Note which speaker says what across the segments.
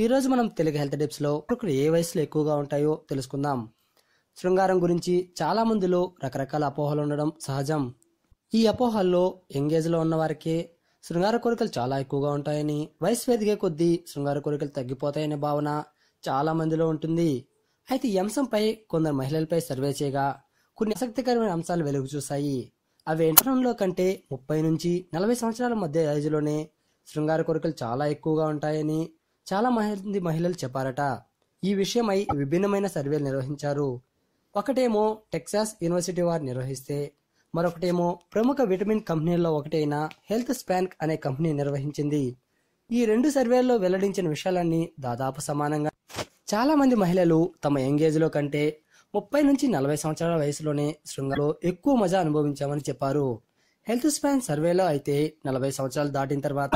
Speaker 1: ఈ రోజు మనం తెలుగు హెల్త్ లో ఒకరు ఏ వయసులో ఎక్కువగా ఉంటాయో తెలుసుకుందాం శృంగారం గురించి చాలా మందిలో రకరకాల అపోహలు ఉండడం సహజం ఈ అపోహల్లో ఎంగేజ్లో ఉన్నవారికే శృంగార కోరికలు చాలా ఎక్కువగా ఉంటాయని వయసు ఎదిగే కొద్దీ శృంగార కోరికలు తగ్గిపోతాయనే భావన చాలా మందిలో ఉంటుంది అయితే ఈ అంశంపై కొందరు మహిళలపై సర్వే చేయగా కొన్ని ఆసక్తికరమైన అంశాలు వెలుగు చూశాయి అవి ఎంటంలో కంటే ముప్పై నుంచి నలభై సంవత్సరాల మధ్య ఏజ్లోనే శృంగార కోరికలు చాలా ఎక్కువగా ఉంటాయని చాలా మంది మహిళలు చెప్పారట ఈ విషయమై విభిన్నమైన సర్వేలు నిర్వహించారు ఒకటేమో టెక్సాస్ యూనివర్సిటీ వారు నిర్వహిస్తే మరొకటేమో ప్రముఖ విటమిన్ కంపెనీల్లో ఒకటైన హెల్త్ స్పాన్క్ అనే కంపెనీ నిర్వహించింది ఈ రెండు సర్వేల్లో వెల్లడించిన విషయాలన్నీ దాదాపు సమానంగా చాలా మంది మహిళలు తమ ఎంగేజ్లో కంటే ముప్పై నుంచి నలభై సంవత్సరాల వయసులోనే శృంగలో ఎక్కువ మజా అనుభవించామని చెప్పారు హెల్త్ స్పాన్ సర్వేలో అయితే నలభై సంవత్సరాలు దాటిన తర్వాత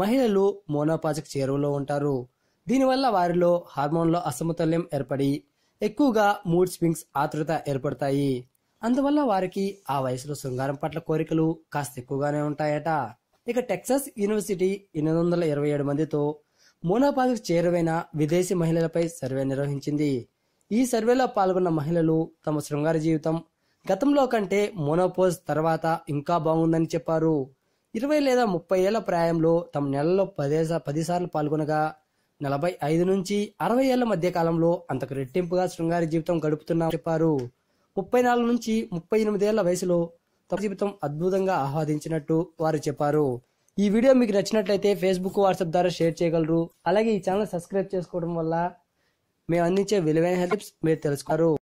Speaker 1: మహిళలు మోనోపాజిక్ చేరువలో ఉంటారు దీనివల్ల వారిలో హార్మోన్లో అసమతుల్యం ఏర్పడి ఎక్కువగా మూడ్ స్వింగ్స్ ఆతృత ఏర్పడతాయి అందువల్ల వారికి ఆ వయసులో శృంగారం పట్ల కోరికలు కాస్త ఎక్కువగానే ఉంటాయట ఇక టెక్సస్ యూనివర్సిటీ ఎనిమిది వందల ఇరవై ఏడు మందితో మోనోపాజిక్ చేరువైన విదేశీ మహిళలపై సర్వే నిర్వహించింది ఈ సర్వేలో పాల్గొన్న మహిళలు తమ శృంగార జీవితం గతంలో కంటే మోనోపోజ్ తర్వాత ఇంకా బాగుందని చెప్పారు ఇరవై లేదా ముప్పై ఏళ్ల ప్రాయంలో తమ నెలలో పదే పదిసార్లు పాల్గొనగా నలభై ఐదు నుంచి అరవై ఏళ్ల మధ్య కాలంలో అంతకు రెట్టింపుగా శృంగారి జీవితం గడుపుతున్నా చెప్పారు ముప్పై నాలుగు నుంచి ముప్పై ఎనిమిదేళ్ల వయసులో తమ జీవితం అద్భుతంగా ఆహ్వాదించినట్టు వారు చెప్పారు ఈ వీడియో మీకు నచ్చినట్లయితే ఫేస్బుక్ వాట్సాప్ ద్వారా షేర్ చేయగలరు అలాగే ఈ ఛానల్ సబ్స్క్రైబ్ చేసుకోవడం వల్ల మేము అందించే విలువైన హెల్ప్స్ మీరు తెలుసుకోరు